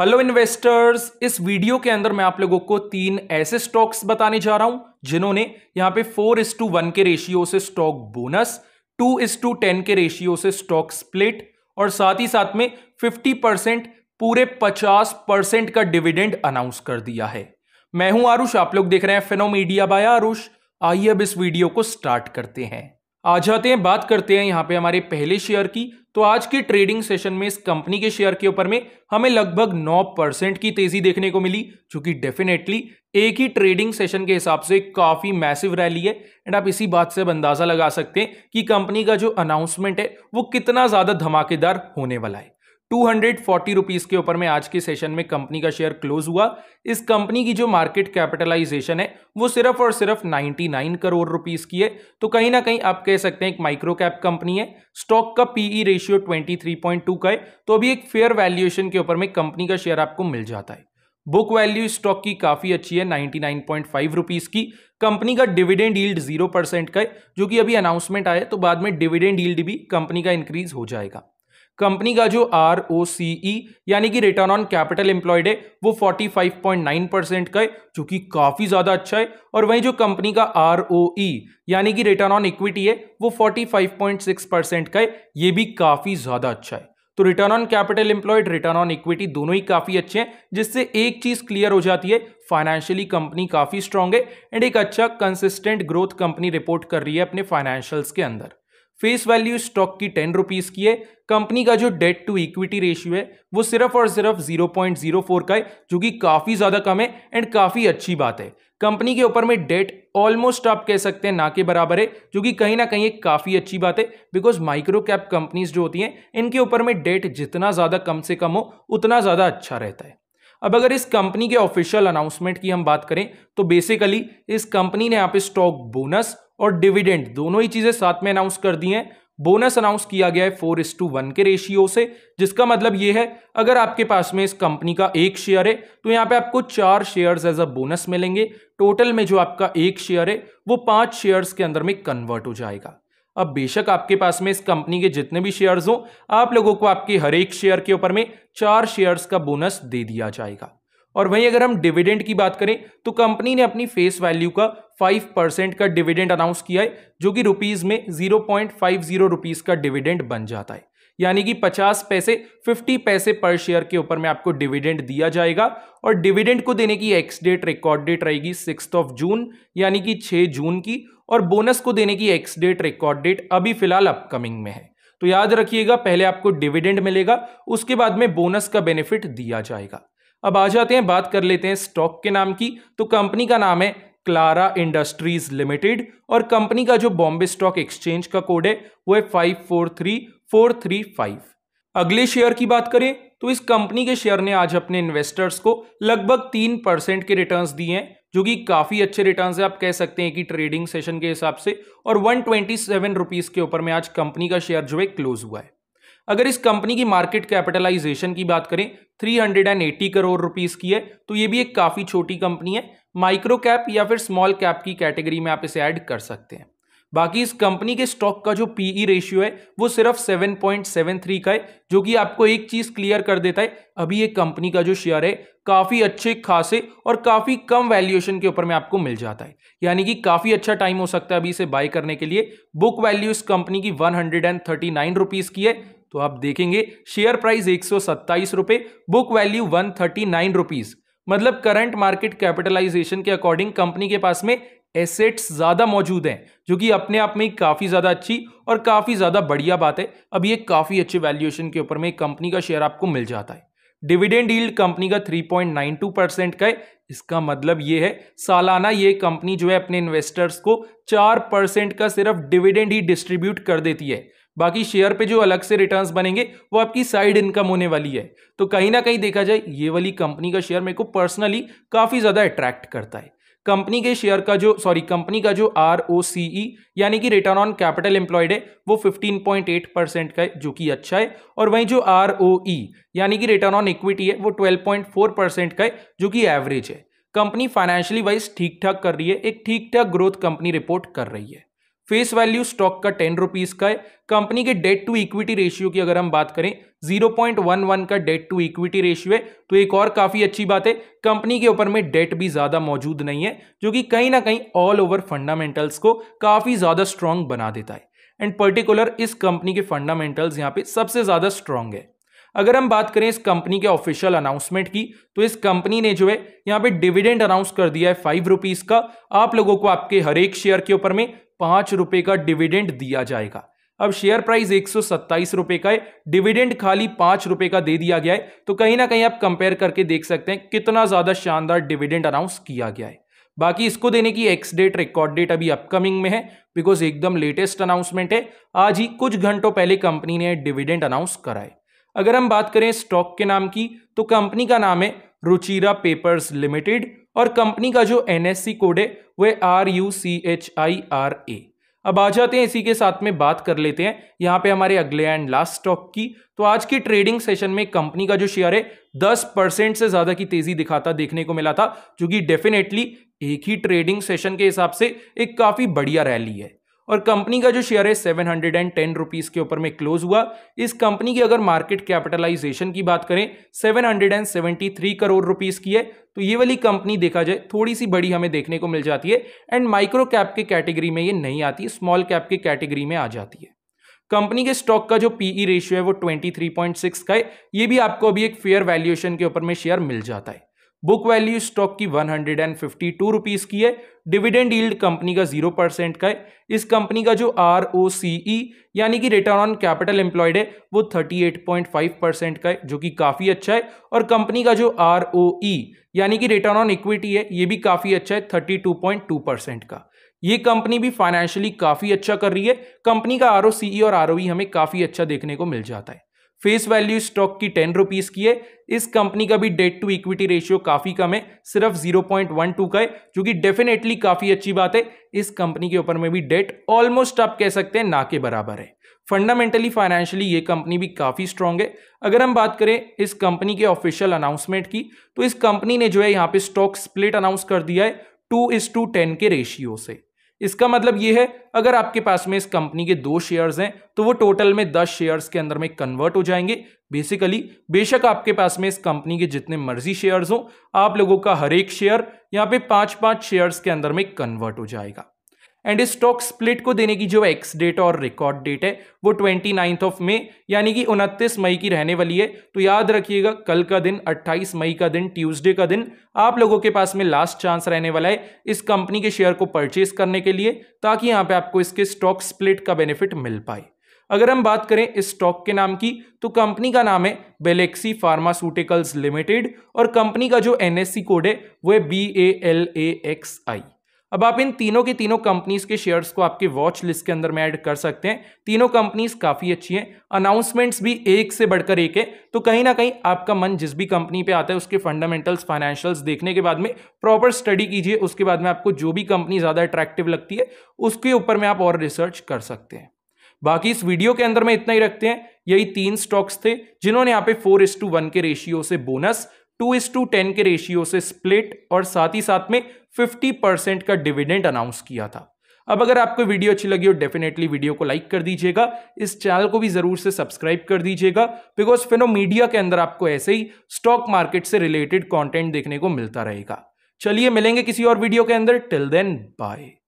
hello investors इस video के अंदर मैं आप लोगों को तीन ऐसे स्टॉक्स बताने जा रहा हूं जिन्होंने यहां पे फोर इस टू वन के रेशियो से stock bonus two is two ten के रेशियो से स्टॉक स्प्लिट और साथ ही साथ में फिफ्टी परसेंट पूरे पचास परसेंट का डिविडेंड अनाउंस कर दिया है मैं हूं आरुष आप लोग देख रहे हैं फेनोमीडिया बाय आरुष आइए अब इस वीडियो को स्टार्ट करते हैं आ जाते हैं बात करते हैं यहाँ पे हमारे पहले शेयर की तो आज के ट्रेडिंग सेशन में इस कंपनी के शेयर के ऊपर में हमें लगभग 9 परसेंट की तेजी देखने को मिली जो कि डेफिनेटली एक ही ट्रेडिंग सेशन के हिसाब से काफ़ी मैसिव रैली है एंड आप इसी बात से अंदाज़ा लगा सकते हैं कि कंपनी का जो अनाउंसमेंट है वो कितना ज़्यादा धमाकेदार होने वाला है टू हंड्रेड फोर्टी रुपीज़ के ऊपर में आज के सेशन में कंपनी का शेयर क्लोज हुआ इस कंपनी की जो मार्केट कैपिटलाइजेशन है वो सिर्फ और सिर्फ नाइनटी नाइन करोड़ रुपीज़ की है तो कहीं ना कहीं आप कह सकते हैं एक माइक्रो कैप कंपनी है स्टॉक का PE ratio twenty three point two का है तो अभी एक फेयर वैल्यूएशन के ऊपर में कंपनी का शेयर आपको मिल जाता है बुक वैल्यू स्टॉक की काफ़ी अच्छी है ninety nine point five rupees की कंपनी का डिविडेंड यील्ड जीरो परसेंट का है जो कि अभी अनाउंसमेंट आया तो बाद में डिविडेंड यील्ड भी कंपनी का इंक्रीज हो जाएगा कंपनी का जो आर ओ सी ई यानी कि रिटर्न ऑन कैपिटल एम्प्लॉयड है वो 45.9 परसेंट का है जो कि काफ़ी ज़्यादा अच्छा है और वहीं जो कंपनी का आर ओ ई यानी कि रिटर्न ऑन इक्विटी है वो 45.6 परसेंट का है ये भी काफ़ी ज़्यादा अच्छा है तो return on capital employed return on equity दोनों ही काफ़ी अच्छे हैं जिससे एक चीज़ क्लियर हो जाती है फाइनेंशियली कंपनी काफ़ी स्ट्रांग है एंड एक अच्छा कंसिस्टेंट ग्रोथ कंपनी रिपोर्ट कर रही है अपने फाइनेंशियल्स के अंदर फेस वैल्यू स्टॉक की टेन रुपीज की है कंपनी का जो डेट टू इक्विटी रेशियो है वो सिर्फ और सिर्फ 0.04 का है जो कि काफी ज्यादा कम है एंड काफी अच्छी बात है कंपनी के ऊपर में डेट ऑलमोस्ट आप कह सकते हैं ना के बराबर है जो कि कहीं ना कहीं एक काफ़ी अच्छी बात है बिकॉज माइक्रो कैप कंपनीज जो होती हैं इनके ऊपर में डेट जितना ज़्यादा कम से कम हो उतना ज़्यादा अच्छा रहता है अब अगर इस कंपनी के ऑफिशियल अनाउंसमेंट की हम बात करें तो बेसिकली इस कंपनी ने यहाँ पे स्टॉक बोनस और डिविडेंड दोनों ही चीज़ें साथ में अनाउंस कर दी हैं बोनस अनाउंस किया गया है फोर इस टू वन के रेशियो से जिसका मतलब यह है अगर आपके पास में इस कंपनी का एक शेयर है तो यहां पे आपको चार शेयर्स एज अ बोनस मिलेंगे टोटल में जो आपका एक शेयर है वो पांच शेयर्स के अंदर में कन्वर्ट हो जाएगा अब बेशक आपके पास में इस कंपनी के जितने भी शेयर्स हों आप लोगों को आपके हर एक शेयर के ऊपर में चार शेयर्स का बोनस दे दिया जाएगा और वहीं अगर हम डिविडेंड की बात करें तो कंपनी ने अपनी फेस वैल्यू का 5 परसेंट का डिविडेंड अनाउंस किया है जो कि रुपीज़ में 0.50 रुपीज़ का डिविडेंड बन जाता है यानी कि 50 पैसे 50 पैसे पर शेयर के ऊपर में आपको डिविडेंड दिया जाएगा और डिविडेंड को देने की एक्स डेट रिकॉर्ड डेट रहेगी सिक्स ऑफ जून यानी कि 6 जून की और बोनस को देने की एक्स डेट रिकॉर्ड डेट अभी फिलहाल अपकमिंग में है तो याद रखिएगा पहले आपको डिविडेंड मिलेगा उसके बाद में बोनस का बेनिफिट दिया जाएगा अब आ जाते हैं बात कर लेते हैं स्टॉक के नाम की तो कंपनी का नाम है क्लारा इंडस्ट्रीज लिमिटेड और कंपनी का जो बॉम्बे स्टॉक एक्सचेंज का कोड है वो है five four three four three five अगले शेयर की बात करें तो इस कंपनी के शेयर ने आज अपने इन्वेस्टर्स को लगभग तीन परसेंट के रिटर्न्स दिए हैं जो कि काफ़ी अच्छे रिटर्न्स है आप कह सकते हैं कि ट्रेडिंग सेशन के हिसाब से और वन ट्वेंटी सेवन रुपीज़ के ऊपर में आज कंपनी का शेयर जो है क्लोज हुआ है अगर इस कंपनी की मार्केट कैपिटलाइजेशन की बात करें 380 करोड़ रुपीस की है तो ये भी एक काफ़ी छोटी कंपनी है माइक्रो कैप या फिर स्मॉल कैप की कैटेगरी में आप इसे ऐड कर सकते हैं बाकी इस कंपनी के स्टॉक का जो पीई रेशियो है वो सिर्फ 7.73 का है जो कि आपको एक चीज़ क्लियर कर देता है अभी ये कंपनी का जो शेयर है काफ़ी अच्छे खासे और काफ़ी कम वैल्यूएशन के ऊपर में आपको मिल जाता है यानी कि काफ़ी अच्छा टाइम हो सकता है अभी इसे बाय करने के लिए बुक वैल्यू इस कंपनी की वन हंड्रेड की है तो आप देखेंगे शेयर प्राइस एक सौ बुक वैल्यू वन थर्टी मतलब करंट मार्केट कैपिटलाइजेशन के अकॉर्डिंग कंपनी के पास में एसेट्स ज़्यादा मौजूद हैं जो कि अपने आप में काफ़ी ज़्यादा अच्छी और काफ़ी ज़्यादा बढ़िया बात है अब ये काफ़ी अच्छे वैल्यूएशन के ऊपर में कंपनी का शेयर आपको मिल जाता है डिविडेंड यील्ड कंपनी का 3.92 परसेंट का है इसका मतलब ये है सालाना ये कंपनी जो है अपने इन्वेस्टर्स को 4 परसेंट का सिर्फ डिविडेंड ही डिस्ट्रीब्यूट कर देती है बाकी शेयर पे जो अलग से रिटर्न्स बनेंगे वो आपकी साइड इनकम होने वाली है तो कहीं ना कहीं देखा जाए ये वाली कंपनी का शेयर मेरे को पर्सनली काफ़ी ज़्यादा अट्रैक्ट करता है कंपनी के शेयर का जो सॉरी कंपनी का जो आर ओ सी ई यानी कि रिटर्न ऑन कैपिटल एम्प्लॉयड है वो 15.8 परसेंट का है जो कि अच्छा है और वहीं जो आर ओ ई यानी कि रिटर्न ऑन इक्विटी है वो 12.4 परसेंट का है जो कि एवरेज है कंपनी फाइनेंशियली वाइज ठीक ठाक कर रही है एक ठीक ठाक ग्रोथ कंपनी रिपोर्ट कर रही है फेस वैल्यू स्टॉक का टेन रुपीज का है कंपनी के डेट टू इक्विटी रेशियो की अगर हम बात करें जीरो पॉइंट वन वन का डेट टू इक्विटी रेशियो है तो एक और काफी अच्छी बात है कंपनी के ऊपर में डेट भी ज्यादा मौजूद नहीं है जो कि कहीं ना कहीं ऑल ओवर फंडामेंटल्स को काफी ज्यादा स्ट्रांग बना देता है एंड पर्टिकुलर इस कंपनी के फंडामेंटल्स यहाँ पे सबसे ज्यादा स्ट्रांग है अगर हम बात करें इस कंपनी के ऑफिशियल अनाउंसमेंट की तो इस कंपनी ने जो है यहाँ पे डिविडेंड अनाउंस कर दिया है फाइव रुपीज का आप लोगों को आपके हर एक शेयर के ऊपर में पांच रुपए का डिविडेंड दिया जाएगा अब शेयर प्राइस एक सौ रुपए का है डिविडेंड खाली पांच रुपए का दे दिया गया है तो कहीं ना कहीं आप कंपेयर करके देख सकते हैं कितना ज्यादा शानदार डिविडेंड अनाउंस किया गया है बाकी इसको देने की एक्स डेट रिकॉर्ड डेट अभी अपकमिंग में है बिकॉज एकदम लेटेस्ट अनाउंसमेंट है आज ही कुछ घंटों पहले कंपनी ने डिविडेंड अनाउंस कराए अगर हम बात करें स्टॉक के नाम की तो कंपनी का नाम है रुचिरा पेपर्स लिमिटेड और कंपनी का जो एन कोड है वह R U C H I R A अब आ जाते हैं इसी के साथ में बात कर लेते हैं यहाँ पे हमारे अगले एंड लास्ट स्टॉक की तो आज की ट्रेडिंग सेशन में कंपनी का जो शेयर है दस परसेंट से ज़्यादा की तेज़ी दिखाता देखने को मिला था जो कि डेफिनेटली एक ही ट्रेडिंग सेशन के हिसाब से एक काफ़ी बढ़िया रैली है और कंपनी का जो शेयर है seven hundred and ten rupees के ऊपर में क्लोज हुआ इस कंपनी की अगर मार्केट कैपिटलाइजेशन की बात करें seven hundred and seventy three crore rupees की है तो ये वाली कंपनी देखा जाए थोड़ी सी बड़ी हमें देखने को मिल जाती है एंड माइक्रो कैप के कैटेगरी में ये नहीं आती स्मॉल कैप के कैटेगरी में आ जाती है कंपनी के स्टॉक का जो पीई रेशियो e है वो 23.6 का है ये भी आपको अभी एक फेयर वैल्यूएशन के ऊपर में शेयर मिल जाता है बुक वैल्यू स्टॉक की one hundred and fifty two rupees की है डिविडेंड यील्ड कंपनी का जीरो परसेंट का है इस कंपनी का जो आर ओ सी ई यानी कि रिटर्न ऑन कैपिटल एम्प्लॉयड है वो thirty eight point five percent का है जो कि काफ़ी अच्छा है और कंपनी का जो आर ओ ई यानी कि रिटर्न ऑन इक्विटी है ये भी काफ़ी अच्छा है thirty two point two percent का ये कंपनी भी फाइनेंशियली काफ़ी अच्छा कर रही है कंपनी का आर ओ सी ई और आर ओ हमें काफ़ी अच्छा देखने को मिल जाता है फेस वैल्यू स्टॉक की टेन रुपीज की है इस कंपनी का भी डेट टू इक्विटी रेशियो काफी कम है सिर्फ 0.12 का है जो कि डेफिनेटली काफी अच्छी बात है इस कंपनी के ऊपर में भी डेट ऑलमोस्ट आप कह सकते हैं ना के बराबर है फंडामेंटली फाइनेंशियली ये कंपनी भी काफ़ी स्ट्रांग है अगर हम बात करें इस कंपनी के ऑफिशियल अनाउंसमेंट की तो इस कंपनी ने जो है यहाँ पे स्टॉक स्प्लिट अनाउंस कर दिया है टू इज टू टेन के रेशियो से इसका मतलब ये है अगर आपके पास में इस कंपनी के दो शेयर्स हैं तो वो टोटल में दस शेयर्स के अंदर में कन्वर्ट हो जाएंगे बेसिकली बेशक आपके पास में इस कंपनी के जितने मर्जी शेयर्स हों आप लोगों का हर एक शेयर यहाँ पे पांच पांच शेयर्स के अंदर में कन्वर्ट हो जाएगा एंड इस स्टॉक स्प्लिट को देने की जो एक्स डेट और रिकॉर्ड डेट है वो ट्वेंटी नाइन्थ ऑफ मे यानी कि उनतीस मई की रहने वाली है तो याद रखिएगा कल का दिन अट्ठाईस मई का दिन ट्यूसडे का दिन आप लोगों के पास में लास्ट चांस रहने वाला है इस कंपनी के शेयर को परचेज करने के लिए ताकि यहाँ पे आपको इसके स्टॉक स्प्लिट का बेनिफिट मिल पाए अगर हम बात करें इस स्टॉक के नाम की तो कंपनी का नाम है बेलेक्सी फार्मास्यूटिकल्स लिमिटेड और कंपनी का जो एनएससी कोड है वो है B A L A X I अब आप इन तीनों की तीनों कंपनीज के शेयर्स को आपके वॉच लिस्ट के अंदर में ऐड कर सकते हैं तीनों कंपनीज काफ़ी अच्छी हैं अनाउंसमेंट्स भी एक से बढ़कर एक है तो कहीं ना कहीं आपका मन जिस भी कंपनी पे आता है उसके फंडामेंटल्स फाइनेंशियल्स देखने के बाद में प्रॉपर स्टडी कीजिए उसके बाद में आपको जो भी कंपनी ज़्यादा अट्रैक्टिव लगती है उसके ऊपर में आप और रिसर्च कर सकते हैं बाकी इस वीडियो के अंदर में इतना ही रखते हैं यही तीन स्टॉक्स थे जिन्होंने यहाँ पे फोर इस टू वन के रेशियो से bonus two is two ten के रेशियो से स्प्लिट और साथ ही साथ में फिफ्टी परसेंट का डिविडेंड अनाउंस किया था अब अगर आपको वीडियो अच्छी लगी हो डेफिनेटली वीडियो को लाइक कर दीजिएगा इस चैनल को भी जरूर से सब्सक्राइब कर दीजिएगा बिकॉज फिनो मीडिया के अंदर आपको ऐसे ही स्टॉक मार्केट से रिलेटेड कॉन्टेंट देखने को मिलता रहेगा चलिए मिलेंगे किसी और वीडियो के अंदर टिल देन बाय